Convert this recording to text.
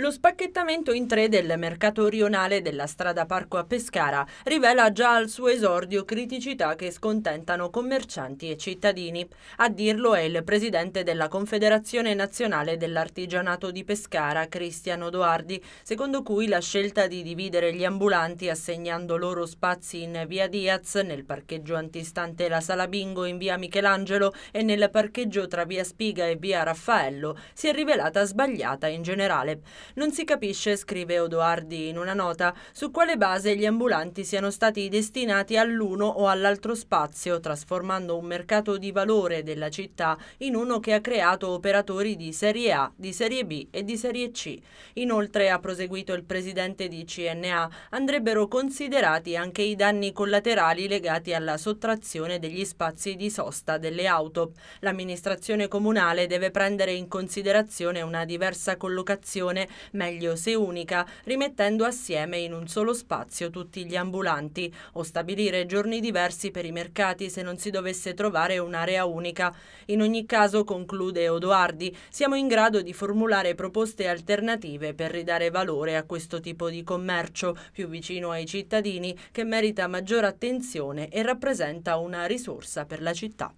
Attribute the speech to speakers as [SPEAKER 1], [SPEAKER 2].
[SPEAKER 1] Lo spacchettamento in tre del mercato rionale della strada Parco a Pescara rivela già al suo esordio criticità che scontentano commercianti e cittadini. A dirlo è il presidente della Confederazione Nazionale dell'Artigianato di Pescara, Cristiano Doardi, secondo cui la scelta di dividere gli ambulanti assegnando loro spazi in via Diaz, nel parcheggio antistante la Sala Bingo in via Michelangelo e nel parcheggio tra via Spiga e via Raffaello si è rivelata sbagliata in generale. Non si capisce, scrive Odoardi in una nota, su quale base gli ambulanti siano stati destinati all'uno o all'altro spazio, trasformando un mercato di valore della città in uno che ha creato operatori di serie A, di serie B e di serie C. Inoltre, ha proseguito il presidente di CNA, andrebbero considerati anche i danni collaterali legati alla sottrazione degli spazi di sosta delle auto. L'amministrazione comunale deve prendere in considerazione una diversa collocazione meglio se unica, rimettendo assieme in un solo spazio tutti gli ambulanti, o stabilire giorni diversi per i mercati se non si dovesse trovare un'area unica. In ogni caso, conclude Odoardi, siamo in grado di formulare proposte alternative per ridare valore a questo tipo di commercio, più vicino ai cittadini, che merita maggiore attenzione e rappresenta una risorsa per la città.